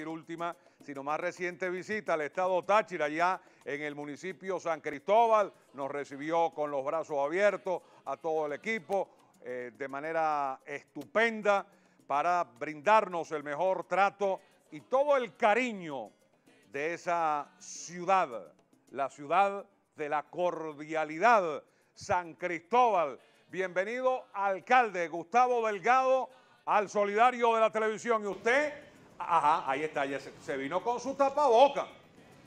última, sino más reciente visita al estado Táchira, allá en el municipio San Cristóbal. Nos recibió con los brazos abiertos a todo el equipo eh, de manera estupenda para brindarnos el mejor trato y todo el cariño de esa ciudad, la ciudad de la cordialidad, San Cristóbal. Bienvenido, alcalde Gustavo Delgado, al solidario de la televisión. Y usted Ajá, ahí está, se, vino con su tapaboca.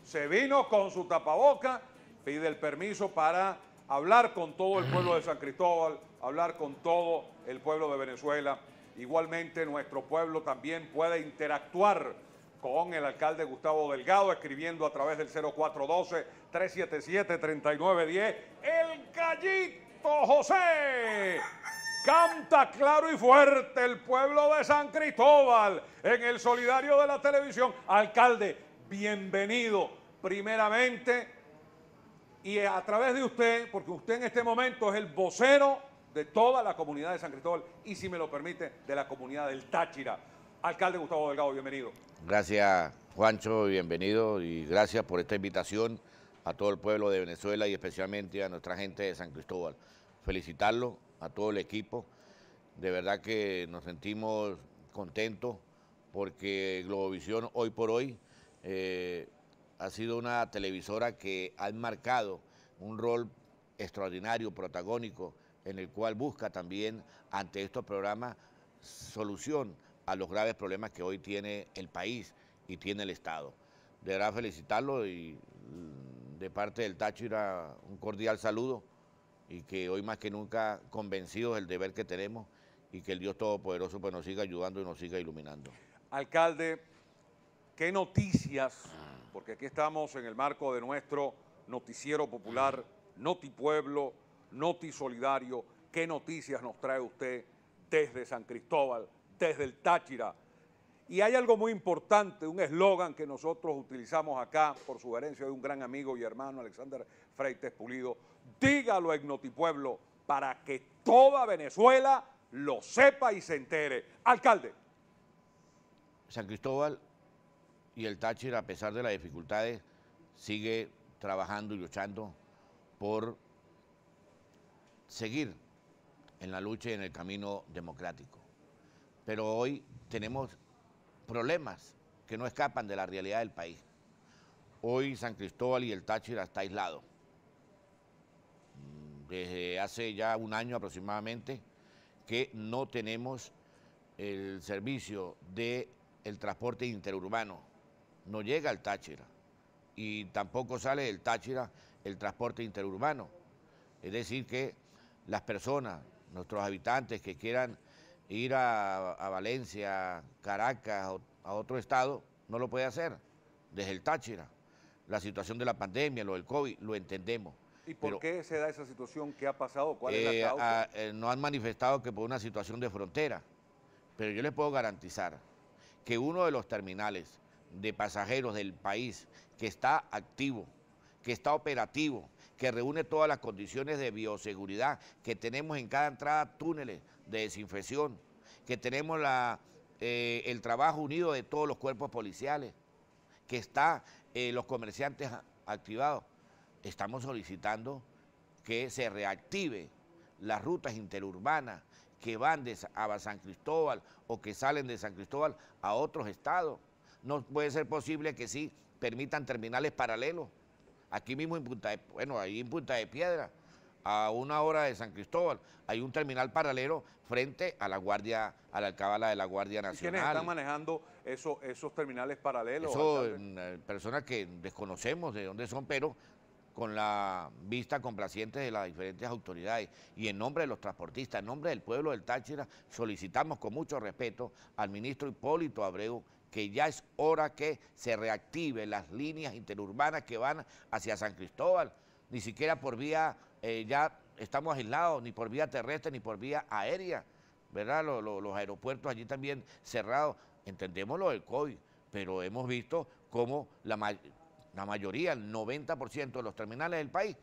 Se vino con su tapaboca, pide el permiso para hablar con todo el pueblo de San Cristóbal, hablar con todo el pueblo de Venezuela. Igualmente nuestro pueblo también puede interactuar con el alcalde Gustavo Delgado, escribiendo a través del 0412-377-3910, el Callito José. Canta claro y fuerte el pueblo de San Cristóbal en el solidario de la televisión. Alcalde, bienvenido primeramente y a través de usted, porque usted en este momento es el vocero de toda la comunidad de San Cristóbal y, si me lo permite, de la comunidad del Táchira. Alcalde Gustavo Delgado, bienvenido. Gracias, Juancho, bienvenido y gracias por esta invitación a todo el pueblo de Venezuela y especialmente a nuestra gente de San Cristóbal. Felicitarlo a todo el equipo. De verdad que nos sentimos contentos porque Globovisión hoy por hoy eh, ha sido una televisora que ha marcado un rol extraordinario, protagónico, en el cual busca también ante estos programas solución a los graves problemas que hoy tiene el país y tiene el Estado. de verdad felicitarlo y mm, de parte del Táchira un cordial saludo y que hoy más que nunca convencidos del deber que tenemos y que el Dios Todopoderoso pues, nos siga ayudando y nos siga iluminando. Alcalde, ¿qué noticias? Ah. Porque aquí estamos en el marco de nuestro noticiero popular, ah. Noti Pueblo, Noti Solidario. ¿Qué noticias nos trae usted desde San Cristóbal, desde el Táchira? Y hay algo muy importante, un eslogan que nosotros utilizamos acá por sugerencia de un gran amigo y hermano, Alexander Freites Pulido, dígalo a para que toda Venezuela lo sepa y se entere. Alcalde. San Cristóbal y el Táchira, a pesar de las dificultades, sigue trabajando y luchando por seguir en la lucha y en el camino democrático. Pero hoy tenemos problemas que no escapan de la realidad del país. Hoy San Cristóbal y el Táchira está aislado desde hace ya un año aproximadamente que no tenemos el servicio del transporte interurbano. No llega al Táchira y tampoco sale del Táchira el transporte interurbano. Es decir, que las personas, nuestros habitantes que quieran ir a, Valencia, Caracas o a otro estado, no lo puede hacer desde el Táchira. La situación de la pandemia, lo del COVID, lo entendemos ¿Y por qué se da esa situación? ¿Qué ha pasado? ¿Cuál es la eh, causa? Ah, eh, no han manifestado que por una situación de frontera. Pero yo les puedo garantizar que uno de los terminales de pasajeros del país que está activo, que está operativo, que reúne todas las condiciones de bioseguridad que tenemos en cada entrada, túneles de desinfección, que tenemos eh, el trabajo unido de todos los cuerpos policiales, que está los comerciantes activados estamos solicitando que se reactive las rutas interurbanas que van de a San Cristóbal o que salen de San Cristóbal a otros estados. No puede ser posible que sí permitan terminales paralelos. Aquí mismo en Punta de, bueno, ahí en Punta de Piedra, a una hora de San Cristóbal, hay un terminal paralelo frente a la Guardia, a la alcabala de la Guardia Nacional. ¿Quiénes están manejando esos terminales paralelos? Eso, mm, eh, personas que desconocemos de dónde son, pero con la vista complaciente de las diferentes autoridades y en nombre de los transportistas, en nombre del pueblo del Táchira, solicitamos con mucho respeto al ministro Hipólito Abreu que ya es hora que se reactive las líneas interurbanas que van hacia San Cristóbal, ni siquiera por vía, eh, ya estamos aislados, ni por vía terrestre, ni por vía aérea, ¿verdad? Los, aeropuertos allí también cerrados, entendemos lo del COVID, pero hemos visto cómo la mayoría la mayoría, el 90% de los terminales del país,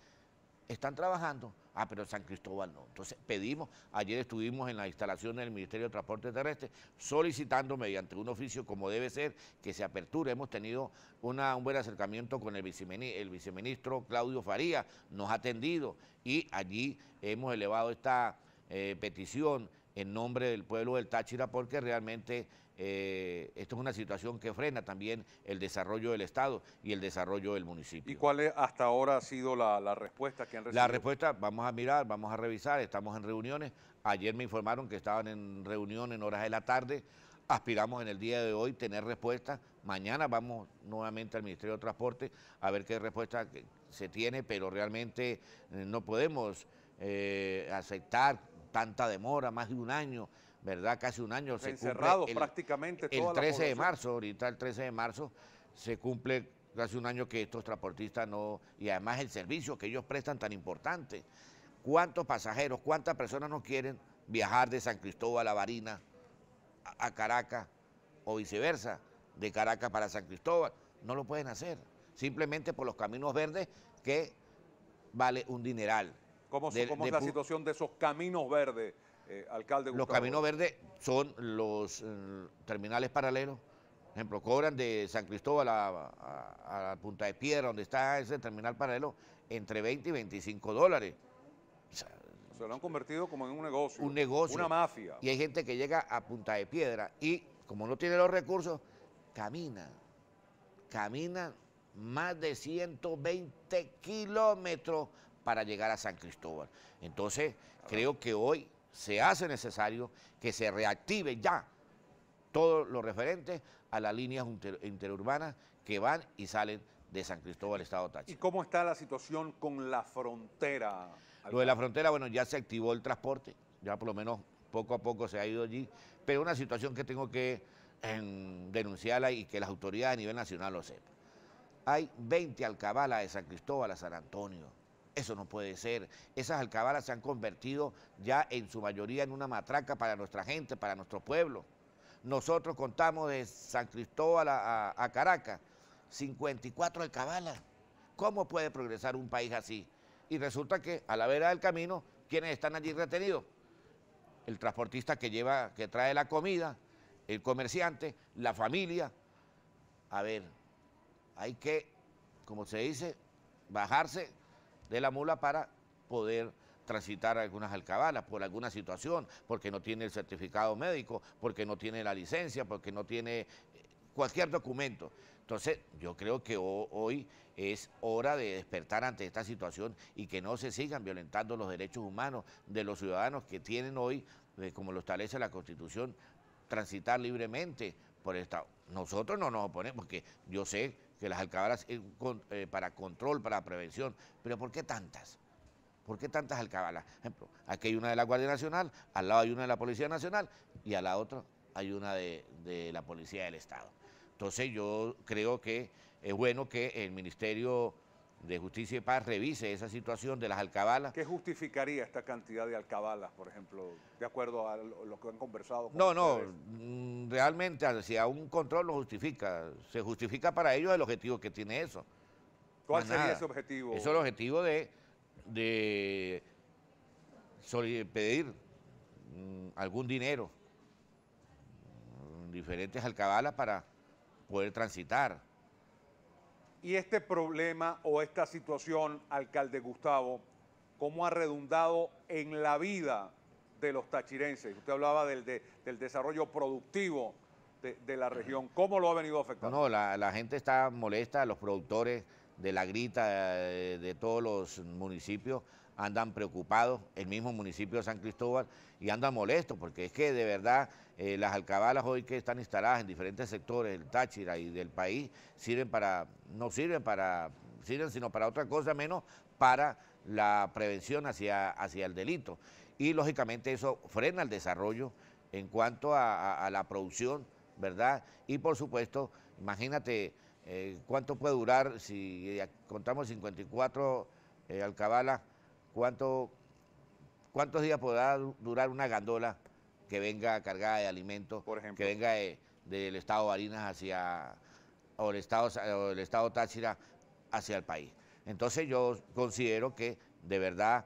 están trabajando. Ah, pero San Cristóbal no. Entonces pedimos, ayer estuvimos en las instalaciones del Ministerio de Transporte Terrestre solicitando mediante un oficio como debe ser que se aperture. Hemos tenido un buen acercamiento con el viceministro, Claudio Faría, nos ha atendido y allí hemos elevado esta eh, petición en nombre del pueblo del Táchira, porque realmente eh, esto es una situación que frena también el desarrollo del Estado y el desarrollo del municipio. ¿Y cuál es, hasta ahora ha sido la, respuesta que han recibido? La respuesta, vamos a mirar, vamos a revisar, estamos en reuniones. Ayer me informaron que estaban en reunión en horas de la tarde. Aspiramos en el día de hoy tener respuesta Mañana vamos nuevamente al Ministerio de Transporte a ver qué respuesta se tiene, pero realmente eh, no podemos eh, aceptar tanta demora, más de un año, ¿verdad? Casi un año. Se el, prácticamente El 13 de marzo, ahorita el 13 de marzo, se cumple casi un año que estos transportistas no... Y además el servicio que ellos prestan tan importante. ¿Cuántos pasajeros, cuántas personas no quieren viajar de San Cristóbal a Barina a Caracas o viceversa, de Caracas para San Cristóbal? No lo pueden hacer, simplemente por los caminos verdes que vale un dineral. ¿Cómo, es la situación de esos caminos verdes, eh, alcalde? Los caminos verdes son los eh, terminales paralelos. Por ejemplo, cobran de San Cristóbal a, Punta de Piedra, donde está ese terminal paralelo, entre 20 y 25 dólares. se lo han convertido como en un negocio. Un negocio. Una mafia. Y hay gente que llega a Punta de Piedra y, como no tiene los recursos, camina. Camina más de 120 kilómetros para llegar a San Cristóbal. Entonces, creo que hoy se hace necesario que se reactive ya todo lo referente a las líneas interurbanas que van y salen de San Cristóbal, Estado Táchira. ¿Y cómo está la situación con la frontera? Lo de la frontera, bueno, ya se activó el transporte, ya por lo menos poco a poco se ha ido allí, pero una situación que tengo que em, denunciarla y que las autoridades a nivel nacional lo sepan. Hay 20 alcabalas de San Cristóbal a San Antonio, eso no puede ser. Esas alcabalas se han convertido ya en su mayoría en una matraca para nuestra gente, para nuestro pueblo. Nosotros contamos de San Cristóbal a, Caracas, 54 alcabalas. ¿Cómo puede progresar un país así? Y resulta que a la vera del camino, ¿quiénes están allí retenidos? El transportista que lleva, que trae la comida, el comerciante, la familia. A ver, hay que, como se dice, bajarse de la mula para poder transitar algunas alcabalas por alguna situación, porque no tiene el certificado médico, porque no tiene la licencia, porque no tiene eh, cualquier documento. Entonces, yo creo que hoy es hora de despertar ante esta situación y que no se sigan violentando los derechos humanos de los ciudadanos que tienen hoy, eh, como lo establece la Constitución, transitar libremente por el Estado. Nosotros no nos oponemos, porque yo sé que las alcabalas eh, para control, para prevención. Pero ¿por qué tantas? ¿Por qué tantas alcabalas? ejemplo, aquí hay una de la Guardia Nacional, al lado hay una de la Policía Nacional y a la otra hay una de la Policía del Estado. Entonces yo creo que es bueno que el Ministerio de Justicia y Paz revise esa situación de las alcabalas. ¿Qué justificaría esta cantidad de alcabalas, por ejemplo, de acuerdo a lo que han conversado? no, no, mm, realmente hacia un control lo justifica. Se justifica para ellos el objetivo que tiene eso. ¿Cuál sería ese objetivo? Eso es el objetivo de, de pedir mm, algún dinero, mm, diferentes alcabalas para poder transitar y este problema o esta situación, alcalde Gustavo, ¿cómo ha redundado en la vida de los tachirenses? Usted hablaba del, desarrollo productivo de, la región. ¿Cómo lo ha venido afectando? No, no la, gente está molesta, los productores de la grita eh, de todos los municipios andan preocupados, el mismo municipio de San Cristóbal, y andan molestos, porque es que de verdad eh, las alcabalas hoy que están instaladas en diferentes sectores del Táchira y del país sirven para, no sirven para, sirven sino para otra cosa menos para la prevención hacia, hacia el delito. Y lógicamente eso frena el desarrollo en cuanto a, la producción, ¿verdad? Y por supuesto, imagínate eh, cuánto puede durar si eh, contamos 54 alcabalas ¿Cuánto, ¿Cuántos días podrá durar una gandola que venga cargada de alimentos, que venga del estado Barinas hacia, o el estado, Táchira hacia el país? Entonces yo considero que de verdad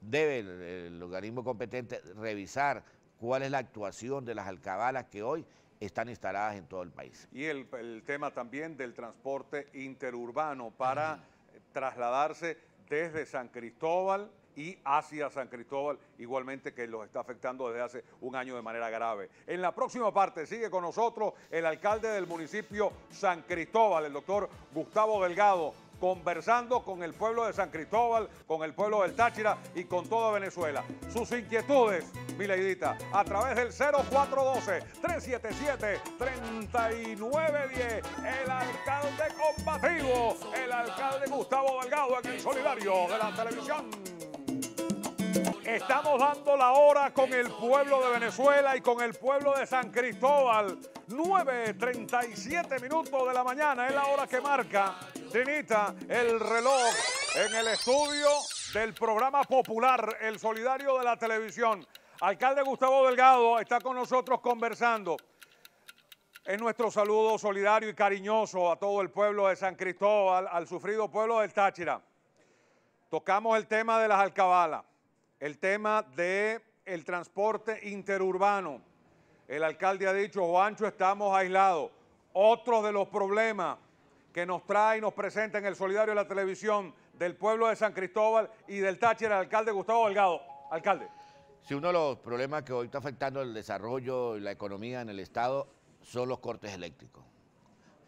debe el, organismo competente revisar cuál es la actuación de las alcabalas que hoy están instaladas en todo el país. Y el, tema también del transporte interurbano para trasladarse desde San Cristóbal y hacia San Cristóbal, igualmente que los está afectando desde hace un año de manera grave. En la próxima parte sigue con nosotros el alcalde del municipio San Cristóbal, el doctor Gustavo Delgado, conversando con el pueblo de San Cristóbal, con el pueblo del Táchira y con toda Venezuela. Sus inquietudes mi a través del 0412-377-3910. El alcalde combativo, el alcalde Gustavo Delgado en el solidario de la televisión. Estamos dando la hora con el pueblo de Venezuela y con el pueblo de San Cristóbal. 9.37 minutos de la mañana es la hora que marca, Trinita, el reloj en el estudio del programa popular El Solidario de la Televisión. Alcalde Gustavo Delgado está con nosotros conversando. Es nuestro saludo solidario y cariñoso a todo el pueblo de San Cristóbal, al sufrido pueblo del Táchira. Tocamos el tema de las alcabalas, el tema del el transporte interurbano. El alcalde ha dicho, Juancho, estamos aislados. Otro de los problemas que nos trae y nos presenta en el Solidario de la Televisión del pueblo de San Cristóbal y del Táchira, el alcalde Gustavo Delgado. Alcalde. Si uno de los problemas que hoy está afectando el desarrollo y la economía en el Estado son los cortes eléctricos.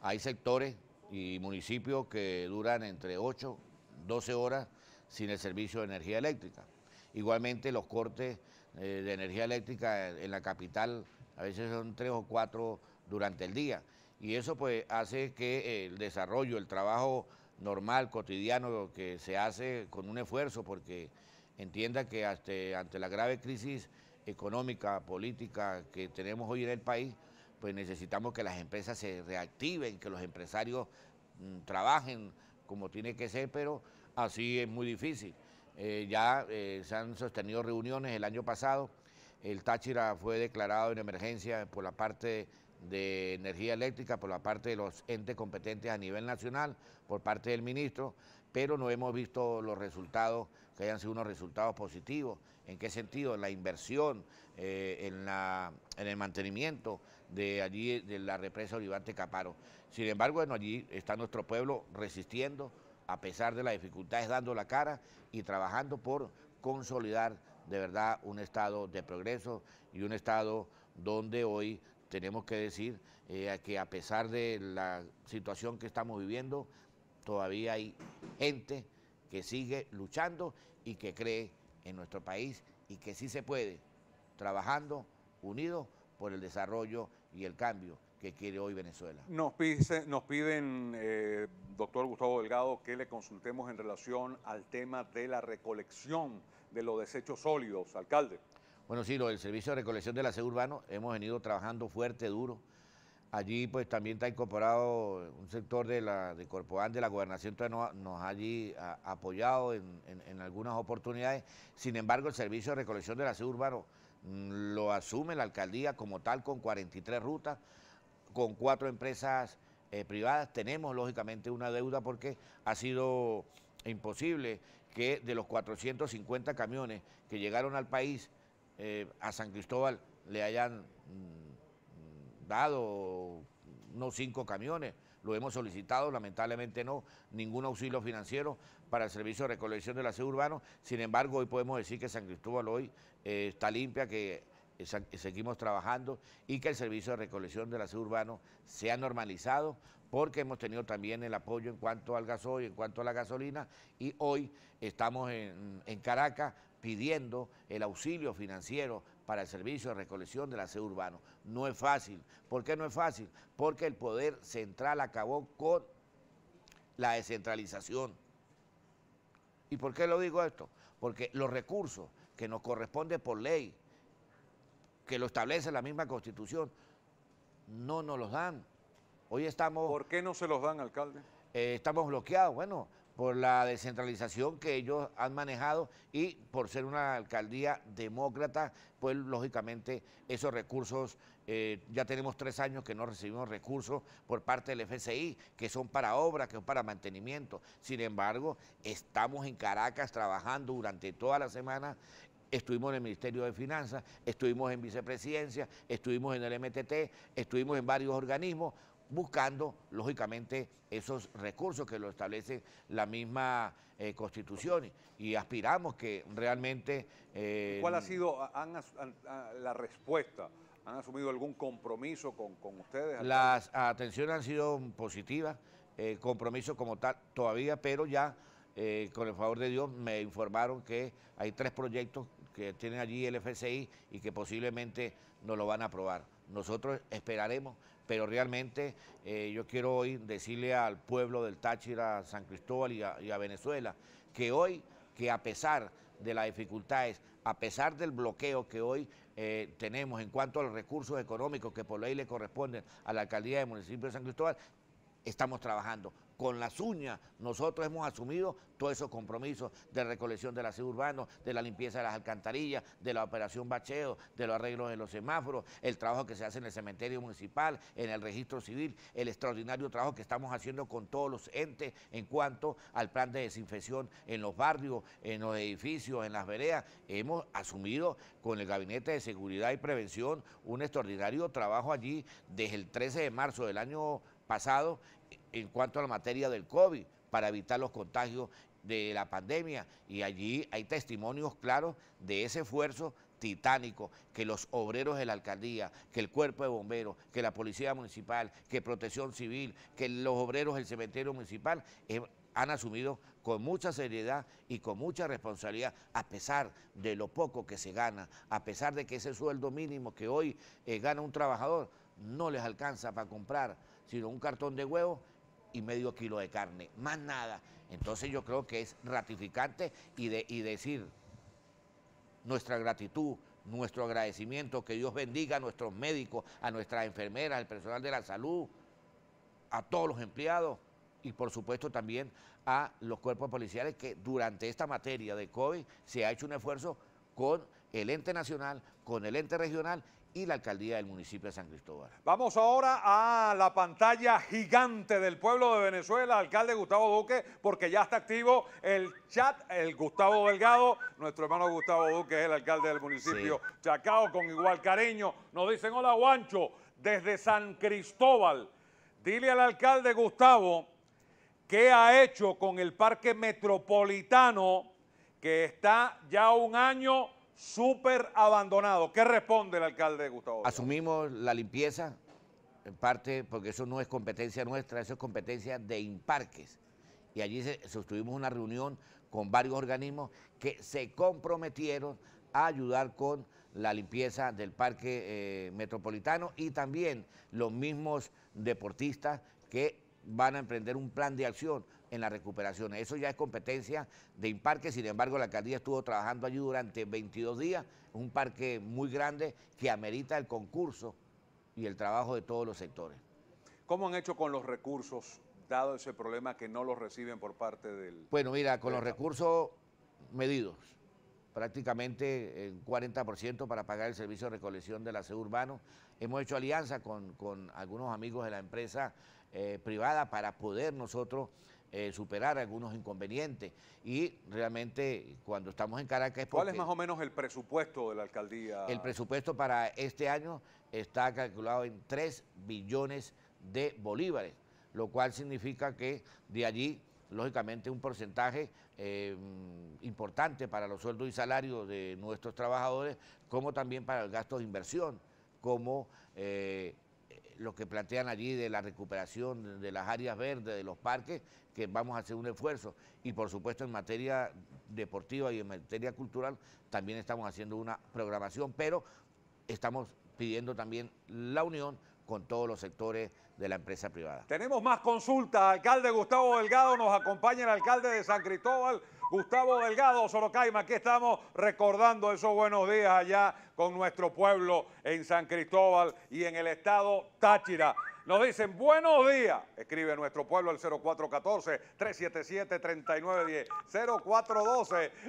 Hay sectores y municipios que duran entre 8, 12 horas sin el servicio de energía eléctrica. Igualmente los cortes eh, de energía eléctrica en la capital a veces son tres o cuatro durante el día. Y eso pues hace que el desarrollo, el trabajo normal, cotidiano que se hace con un esfuerzo, porque entienda que ante, la grave crisis económica, política que tenemos hoy en el país, pues necesitamos que las empresas se reactiven, que los empresarios mm, trabajen como tiene que ser, pero así es muy difícil. Eh, ya eh, se han sostenido reuniones el año pasado, el Táchira fue declarado en emergencia por la parte de energía eléctrica, por la parte de los entes competentes a nivel nacional, por parte del ministro, pero no hemos visto los resultados que hayan sido unos resultados positivos. ¿En qué sentido? En la inversión, eh, en, el mantenimiento de allí, de la represa Olivante Caparo. Sin embargo, allí está nuestro pueblo resistiendo, a pesar de las dificultades, dando la cara y trabajando por consolidar de verdad un estado de progreso y un estado donde hoy tenemos que decir eh, que a pesar de la situación que estamos viviendo, todavía hay gente que sigue luchando y que cree en nuestro país y que sí se puede, trabajando unidos por el desarrollo y el cambio que quiere hoy Venezuela. Nos, piden, eh, doctor Gustavo Delgado, que le consultemos en relación al tema de la recolección de los desechos sólidos, alcalde. Bueno, sí, lo del servicio de recolección de la sede urbano, hemos venido trabajando fuerte, duro. Allí pues también está incorporado un sector de la de de la gobernación, nos, allí ha apoyado en, algunas oportunidades. Sin embargo, el servicio de recolección de la ciudad urbana mm, lo asume la alcaldía como tal con 43 rutas, con cuatro empresas eh, privadas. Tenemos lógicamente una deuda porque ha sido imposible que de los 450 camiones que llegaron al país eh, a San Cristóbal le hayan... Mm, dado no cinco camiones, lo hemos solicitado, lamentablemente no, ningún auxilio financiero para el servicio de recolección de la sede urbano, sin embargo hoy podemos decir que San Cristóbal hoy eh, está limpia, que eh, seguimos trabajando y que el servicio de recolección de la ciudad urbano se ha normalizado porque hemos tenido también el apoyo en cuanto al gasoil, en cuanto a la gasolina, y hoy estamos en, Caracas pidiendo el auxilio financiero para el servicio de recolección del aseo urbano. No es fácil. ¿Por qué no es fácil? Porque el poder central acabó con la descentralización. ¿Y por qué lo digo esto? Porque los recursos que nos corresponden por ley, que lo establece la misma constitución, no nos los dan. Hoy estamos... ¿Por qué no se los dan, alcalde? Eh, estamos bloqueados, bueno, por la descentralización que ellos han manejado y por ser una alcaldía demócrata, pues lógicamente esos recursos, eh, ya tenemos tres años que no recibimos recursos por parte del FCI, que son para obras, que son para mantenimiento. Sin embargo, estamos en Caracas trabajando durante toda la semana estuvimos en el Ministerio de Finanzas, estuvimos en Vicepresidencia, estuvimos en el MTT, estuvimos en varios organismos buscando, lógicamente, esos recursos que lo establece la misma eh, Constitución y aspiramos que realmente... Eh, ¿Cuál ha sido la respuesta? ¿Han asumido algún compromiso con, ustedes? Las atenciones han sido positivas, eh, compromiso como tal todavía, pero ya... con el favor de Dios me informaron que hay tres proyectos que tienen allí el FCI y que posiblemente nos lo van a aprobar. Nosotros esperaremos pero realmente eh, yo quiero hoy decirle al pueblo del Táchira, San Cristóbal y a, Venezuela que hoy, que a pesar de las dificultades, a pesar del bloqueo que hoy eh, tenemos en cuanto a los recursos económicos que por ley le corresponden a la alcaldía del municipio de San Cristóbal, estamos trabajando con las uñas, nosotros hemos asumido todos esos compromisos de recolección del ciudad urbano, de la limpieza de las alcantarillas, de la operación bacheo, de los arreglos de los semáforos, el trabajo que se hace en el cementerio municipal, en el registro civil, el extraordinario trabajo que estamos haciendo con todos los entes en cuanto al plan de desinfección en los barrios, en los edificios, en las veredas. Hemos asumido con el Gabinete de Seguridad y Prevención un extraordinario trabajo allí desde el 13 de marzo del año pasado en cuanto a la materia del COVID para evitar los contagios de la pandemia y allí hay testimonios claros de ese esfuerzo titánico que los obreros de la alcaldía, que el cuerpo de bomberos, que la policía municipal, que protección civil, que los obreros del cementerio municipal eh, han asumido con mucha seriedad y con mucha responsabilidad, a pesar de lo poco que se gana, a pesar de que ese sueldo mínimo que hoy eh, gana un trabajador no les alcanza para comprar sino un cartón de huevos y medio kilo de carne, más nada. Entonces yo creo que es ratificante y, de, decir nuestra gratitud, nuestro agradecimiento, que Dios bendiga a nuestros médicos, a nuestras enfermeras, al personal de la salud, a todos los empleados y por supuesto también a los cuerpos policiales que durante esta materia de COVID se ha hecho un esfuerzo con el ente nacional, con el ente regional y la alcaldía del municipio de San Cristóbal. Vamos ahora a la pantalla gigante del pueblo de Venezuela, alcalde Gustavo Duque, porque ya está activo el chat, el Gustavo Delgado, nuestro hermano Gustavo Duque es el alcalde del municipio Chacao, con igual cariño. Nos dicen, hola Guancho, desde San Cristóbal, dile al alcalde Gustavo qué ha hecho con el parque metropolitano que está ya un año súper abandonado. ¿Qué responde el alcalde Gustavo? Asumimos la limpieza, en parte porque eso no es competencia nuestra, eso es competencia de Imparques. Y allí sostuvimos una reunión con varios organismos que se comprometieron a ayudar con la limpieza del parque eh, metropolitano y también los mismos deportistas que van a emprender un plan de acción en las recuperaciones. Eso ya es competencia de Imparque, sin embargo la alcaldía estuvo trabajando allí durante 22 días, un parque muy grande que amerita el concurso y el trabajo de todos los sectores. ¿Cómo han hecho con los recursos, dado ese problema que no los reciben por parte del... Bueno, mira, con los recursos medidos, prácticamente en 40% para pagar el servicio de recolección de la sede urbano. Hemos hecho alianza con, algunos amigos de la empresa eh, privada para poder nosotros eh, superar algunos inconvenientes. Y realmente cuando estamos en Caracas... ¿Cuál es más o menos el presupuesto de la alcaldía? El presupuesto para este año está calculado en 3 billones de bolívares, lo cual significa que de allí lógicamente un porcentaje eh, importante para los sueldos y salarios de nuestros trabajadores, como también para el gasto de inversión, como eh, lo que plantean allí de la recuperación de las áreas verdes, de los parques, que vamos a hacer un esfuerzo. Y por supuesto en materia deportiva y en materia cultural también estamos haciendo una programación, pero estamos pidiendo también la unión con todos los sectores de la empresa privada. Tenemos más consultas. Alcalde Gustavo Delgado nos acompaña, el alcalde de San Cristóbal. Gustavo Delgado, Sorocaima, aquí estamos recordando esos buenos días allá con nuestro pueblo en San Cristóbal y en el estado Táchira. Nos dicen buenos días, escribe nuestro pueblo al 0414-377-3910,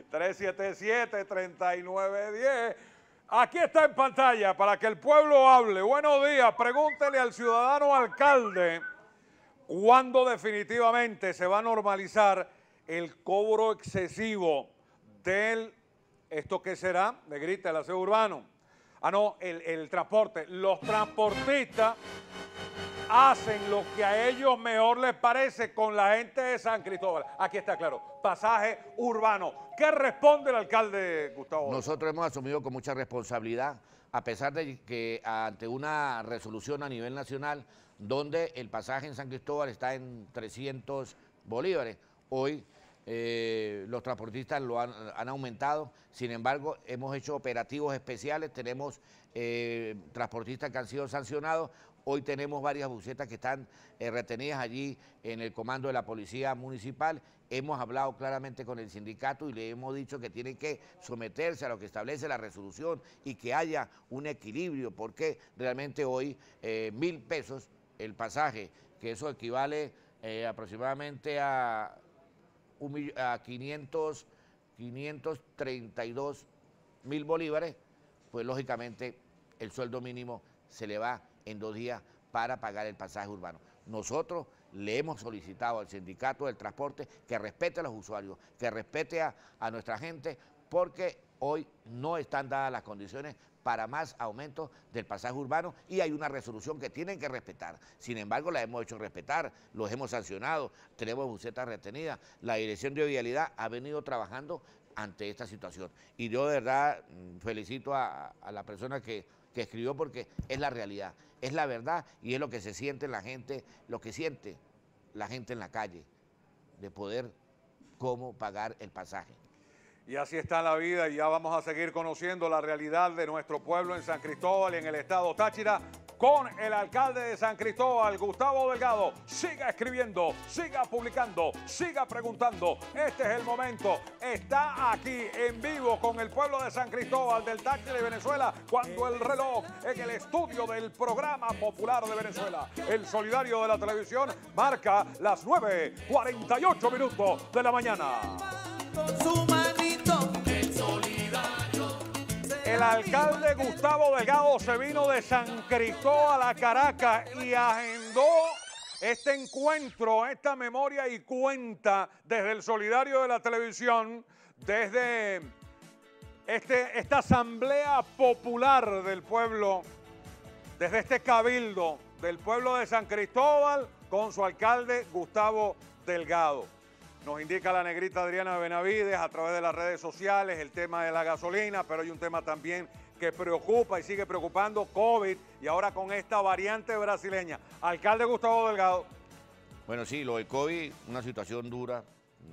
0412-377-3910. Aquí está en pantalla para que el pueblo hable. Buenos días, pregúntele al ciudadano alcalde cuándo definitivamente se va a normalizar el cobro excesivo del, ¿esto qué será? me grita el aseo urbano. Ah, no, el, el transporte. Los transportistas hacen lo que a ellos mejor les parece con la gente de San Cristóbal. Aquí está claro, pasaje urbano. ¿Qué responde el alcalde Gustavo? Nosotros hemos asumido con mucha responsabilidad, a pesar de que ante una resolución a nivel nacional donde el pasaje en San Cristóbal está en 300 bolívares, hoy eh, los transportistas lo han, aumentado, sin embargo hemos hecho operativos especiales, tenemos eh, transportistas que han sido sancionados, hoy tenemos varias bucetas que están eh, retenidas allí en el comando de la policía municipal, hemos hablado claramente con el sindicato y le hemos dicho que tienen que someterse a lo que establece la resolución y que haya un equilibrio, porque realmente hoy mil pesos el pasaje, que eso equivale aproximadamente a a 500, 532 mil bolívares, pues lógicamente el sueldo mínimo se le va en dos días para pagar el pasaje urbano. Nosotros le hemos solicitado al sindicato del transporte que respete a los usuarios, que respete a nuestra gente, porque hoy no están dadas las condiciones para más aumento del pasaje urbano y hay una resolución que tienen que respetar. Sin embargo, la hemos hecho respetar, los hemos sancionado, tenemos bucetas retenidas. La Dirección de Vialidad ha venido trabajando ante esta situación. Y yo de verdad mm, felicito a, la persona que, escribió porque es la realidad, es la verdad y es lo que se siente la gente, lo que siente la gente en la calle, de poder cómo pagar el pasaje. Y así está la vida y ya vamos a seguir conociendo la realidad de nuestro pueblo en San Cristóbal y en el estado Táchira con el alcalde de San Cristóbal, Gustavo Delgado. Siga escribiendo, siga publicando, siga preguntando. Este es el momento. Está aquí en vivo con el pueblo de San Cristóbal del Táchira de Venezuela cuando el reloj en el estudio del programa popular de Venezuela, el solidario de la televisión, marca las 9.48 minutos de la mañana. El alcalde Gustavo Delgado se vino de San Cristóbal a Caracas y agendó este encuentro, esta memoria y cuenta desde el solidario de la televisión, desde este, esta asamblea popular del pueblo, desde este cabildo del pueblo de San Cristóbal con su alcalde Gustavo Delgado. Nos indica la negrita Adriana Benavides a través de las redes sociales el tema de la gasolina, pero hay un tema también que preocupa y sigue preocupando, COVID, y ahora con esta variante brasileña. Alcalde Gustavo Delgado. Bueno, sí, lo del COVID, una situación dura,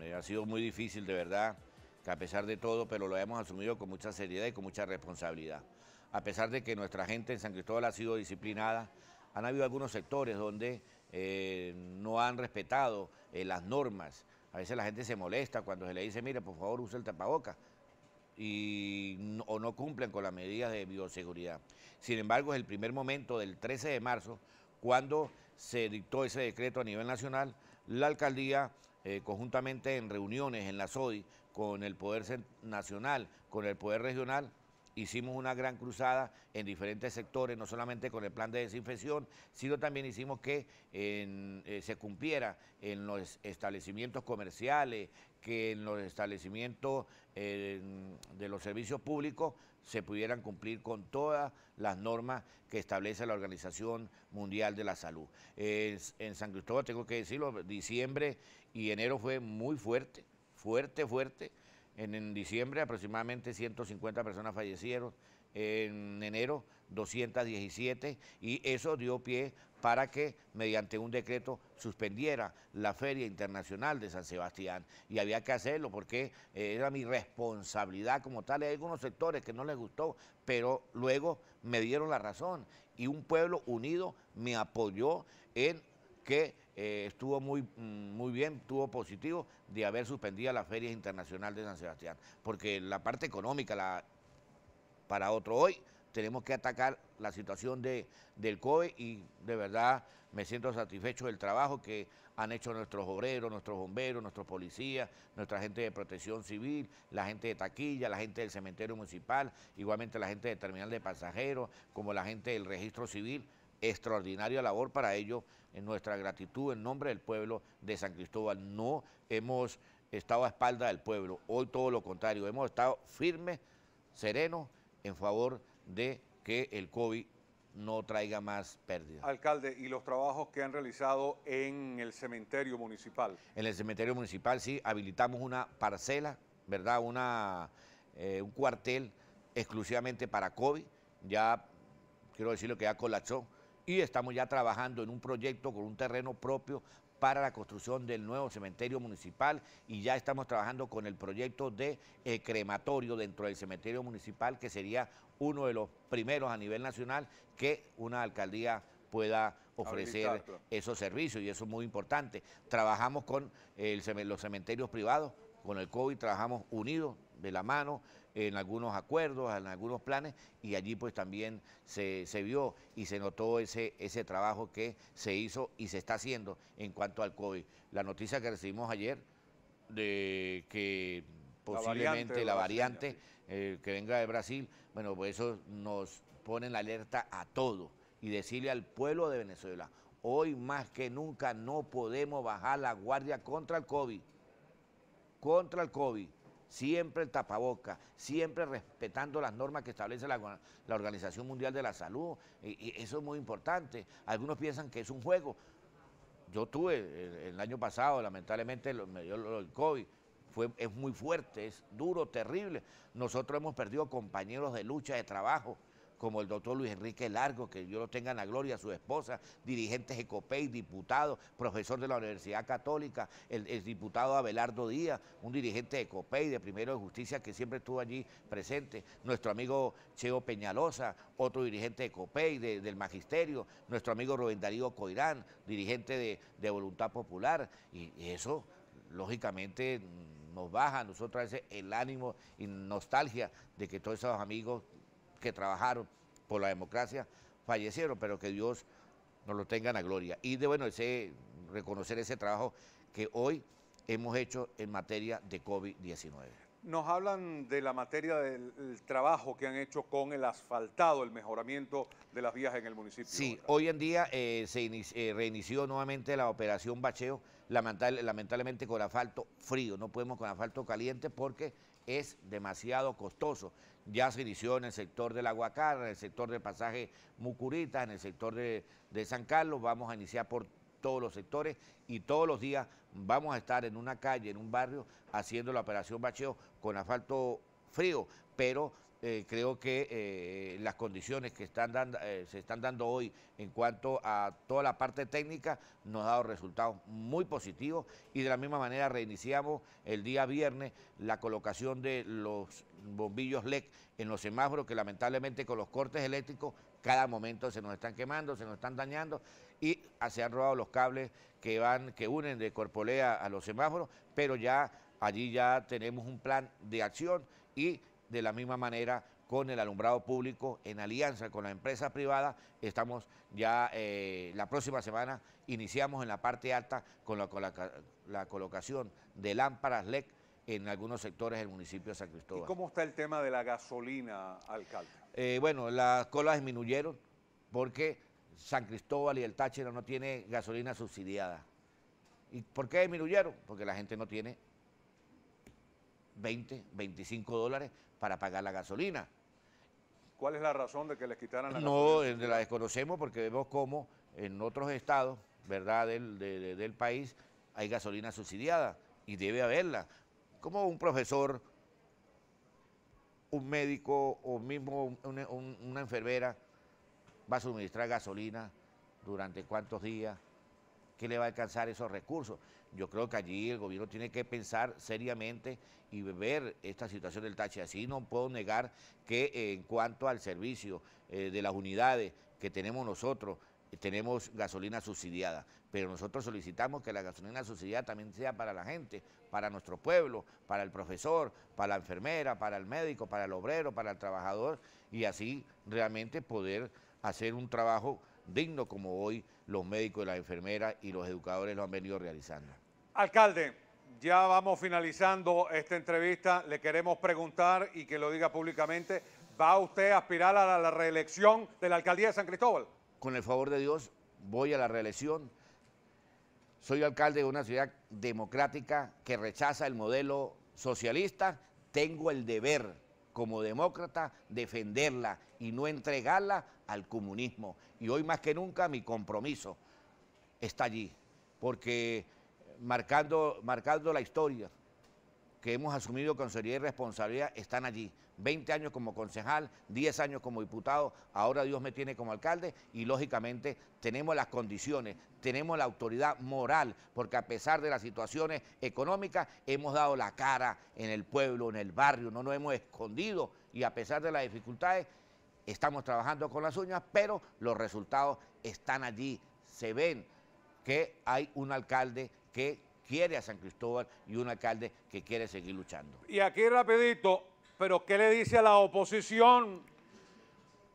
eh, ha sido muy difícil de verdad, que a pesar de todo, pero lo hemos asumido con mucha seriedad y con mucha responsabilidad. A pesar de que nuestra gente en San Cristóbal ha sido disciplinada, han habido algunos sectores donde eh, no han respetado eh, las normas a veces la gente se molesta cuando se le dice, mire, por favor, use el tapabocas. Y o no cumplen con las medidas de bioseguridad. Sin embargo, es el primer momento del 13 de marzo, cuando se dictó ese decreto a nivel nacional, la alcaldía, eh, conjuntamente en reuniones en la SODI, con el Poder Nacional, con el Poder Regional, hicimos una gran cruzada en diferentes sectores, no solamente con el plan de desinfección, sino también hicimos que eh, se cumpliera en los establecimientos comerciales, que en los establecimientos eh, de los servicios públicos se pudieran cumplir con todas las normas que establece la Organización Mundial de la Salud. en San Cristóbal, tengo que decirlo, diciembre y enero fue muy fuerte, fuerte, fuerte. En, diciembre aproximadamente 150 personas fallecieron, en enero 217 y eso dio pie para que mediante un decreto suspendiera la Feria Internacional de San Sebastián y había que hacerlo porque eh, era mi responsabilidad como tal. Hay algunos sectores que no les gustó, pero luego me dieron la razón y un pueblo unido me apoyó en que eh, estuvo muy, mm, muy bien, estuvo positivo de haber suspendido la Feria Internacional de San Sebastián, porque la parte económica, la, para otro hoy, tenemos que atacar la situación de, del COVID y de verdad me siento satisfecho del trabajo que han hecho nuestros obreros, nuestros bomberos, nuestros policías, nuestra gente de protección civil, la gente de taquilla, la gente del cementerio municipal, igualmente la gente de terminal de pasajeros, como la gente del registro civil. Extraordinaria labor para ellos nuestra gratitud en nombre del pueblo de San Cristóbal. No hemos estado a espalda del pueblo, hoy todo lo contrario, hemos estado firmes, serenos en favor de que el COVID no traiga más pérdidas. Alcalde, ¿y los trabajos que han realizado en el cementerio municipal? En el cementerio municipal sí, habilitamos una parcela, ¿verdad? Una, eh, un cuartel exclusivamente para COVID, ya quiero decirlo que ya colapsó y estamos ya trabajando en un proyecto con un terreno propio para la construcción del nuevo cementerio municipal y ya estamos trabajando con el proyecto de eh, crematorio dentro del cementerio municipal, que sería uno de los primeros a nivel nacional que una alcaldía pueda ofrecer esos servicios y eso es muy importante. Trabajamos con los cementerios privados, con el COVID trabajamos unidos de la mano, en algunos acuerdos, en algunos planes, y allí pues también se, vio y se notó ese, ese trabajo que se hizo y se está haciendo en cuanto al COVID. La noticia que recibimos ayer de que posiblemente la variante, eh, que venga de Brasil, bueno, pues eso nos pone en la alerta a todos y decirle al pueblo de Venezuela, hoy más que nunca no podemos bajar la guardia contra el COVID, contra el COVID siempre el tapaboca, siempre respetando las normas que establece la, Organización Mundial de la Salud. Y, eso es muy importante. Algunos piensan que es un juego. Yo tuve el, año pasado, lamentablemente, el COVID. Fue, es muy fuerte, es duro, terrible. Nosotros hemos perdido compañeros de lucha, de trabajo, como el doctor Luis Enrique Largo, que yo lo tenga en la gloria, su esposa, dirigentes ECOPEI, diputado, profesor de la Universidad Católica, el, diputado Abelardo Díaz, un dirigente de ECOPEI, de Primero de Justicia, que siempre estuvo allí presente, nuestro amigo Cheo Peñalosa, otro dirigente de ECOPEI, del Magisterio, nuestro amigo Rubén Darío Coirán, dirigente de, Voluntad Popular, y, eso, lógicamente, nos baja a nosotros a el ánimo y nostalgia de que todos esos amigos que trabajaron por la democracia fallecieron, pero que Dios nos lo tenga en la gloria. Y de bueno, ese, reconocer ese trabajo que hoy hemos hecho en materia de COVID-19. Nos hablan de la materia del trabajo que han hecho con el asfaltado, el mejoramiento de las vías en el municipio. Sí, hoy en día eh, se eh, reinició nuevamente la operación bacheo, lamentablemente con asfalto frío, no podemos con asfalto caliente porque es demasiado costoso. Ya se inició en el sector del la en el sector del pasaje Mucurita, en el sector de, de San Carlos, vamos a iniciar por todos los sectores y todos los días vamos a estar en una calle, en un barrio, haciendo la operación bacheo con asfalto frío, pero eh, creo que eh, las condiciones que están dando, eh, se están dando hoy en cuanto a toda la parte técnica nos ha dado resultados muy positivos y de la misma manera reiniciamos el día viernes la colocación de los bombillos LED en los semáforos que lamentablemente con los cortes eléctricos cada momento se nos están quemando, se nos están dañando y se han robado los cables que van, que unen de Corpolea a los semáforos, pero ya allí ya tenemos un plan de acción y de la misma manera con el alumbrado público en alianza con las empresas privadas, Estamos ya eh, la próxima semana, iniciamos en la parte alta con la, colocación de lámparas LED en algunos sectores del municipio de San Cristóbal. ¿Y cómo está el tema de la gasolina, alcalde? Eh, bueno, las colas disminuyeron porque San Cristóbal y el Táchira no tiene gasolina subsidiada. ¿Y por qué disminuyeron? Porque la gente no tiene 20, 25 dólares para pagar la gasolina. ¿Cuál es la razón de que les quitaran la no, gasolina? No, eh, la desconocemos porque vemos cómo en otros estados, ¿verdad?, del, país hay gasolina subsidiada y debe haberla. Como un profesor, un médico o mismo una, enfermera va a suministrar gasolina durante cuántos días, ¿Qué le va a alcanzar esos recursos. Yo creo que allí el gobierno tiene que pensar seriamente y ver esta situación del tache Así no puedo negar que en cuanto al servicio eh, de las unidades que tenemos nosotros, eh, tenemos gasolina subsidiada, pero nosotros solicitamos que la gasolina subsidiada también sea para la gente, para nuestro pueblo, para el profesor, para la enfermera, para el médico, para el obrero, para el trabajador, y así realmente poder hacer un trabajo digno como hoy los médicos, las enfermeras y los educadores lo han venido realizando. Alcalde, ya vamos finalizando esta entrevista. Le queremos preguntar y que lo diga públicamente, ¿va usted a aspirar a la reelección de la alcaldía de San Cristóbal? Con el favor de Dios, voy a la reelección. Soy alcalde de una ciudad democrática que rechaza el modelo socialista. Tengo el deber como demócrata, defenderla y no entregarla al comunismo. Y hoy más que nunca mi compromiso está allí, porque marcando, marcando la historia, que hemos asumido con seriedad y responsabilidad están allí. 20 años como concejal, 10 años como diputado, ahora Dios me tiene como alcalde y lógicamente tenemos las condiciones, tenemos la autoridad moral, porque a pesar de las situaciones económicas hemos dado la cara en el pueblo, en el barrio, no nos hemos escondido y a pesar de las dificultades estamos trabajando con las uñas, pero los resultados están allí, se ven que hay un alcalde que quiere a San Cristóbal y un alcalde que quiere seguir luchando. Y aquí rapidito, pero ¿qué le dice a la oposición?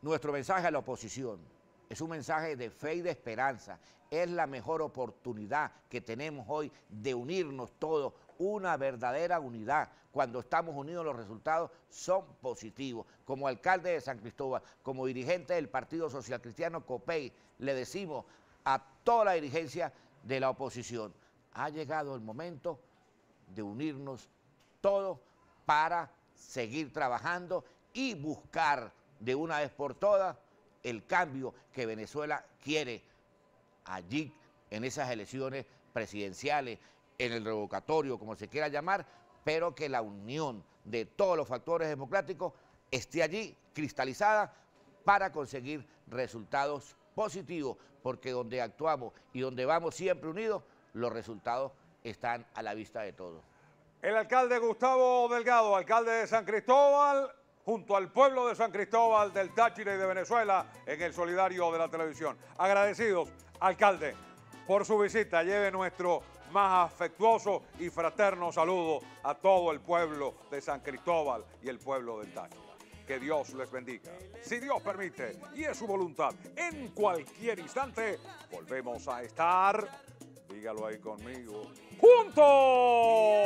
Nuestro mensaje a la oposición es un mensaje de fe y de esperanza. Es la mejor oportunidad que tenemos hoy de unirnos todos, una verdadera unidad. Cuando estamos unidos los resultados son positivos. Como alcalde de San Cristóbal, como dirigente del Partido Social Cristiano COPEI, le decimos a toda la dirigencia de la oposición, ha llegado el momento de unirnos todos para seguir trabajando y buscar de una vez por todas el cambio que Venezuela quiere allí en esas elecciones presidenciales, en el revocatorio, como se quiera llamar, pero que la unión de todos los factores democráticos esté allí cristalizada para conseguir resultados positivos, porque donde actuamos y donde vamos siempre unidos, los resultados están a la vista de todos. El alcalde Gustavo Delgado, alcalde de San Cristóbal, junto al pueblo de San Cristóbal, del Táchira y de Venezuela, en el solidario de la televisión. Agradecidos, alcalde, por su visita. Lleve nuestro más afectuoso y fraterno saludo a todo el pueblo de San Cristóbal y el pueblo del Táchira. Que Dios les bendiga. Si Dios permite y es su voluntad, en cualquier instante volvemos a estar Dígalo ahí conmigo. ¡Juntos!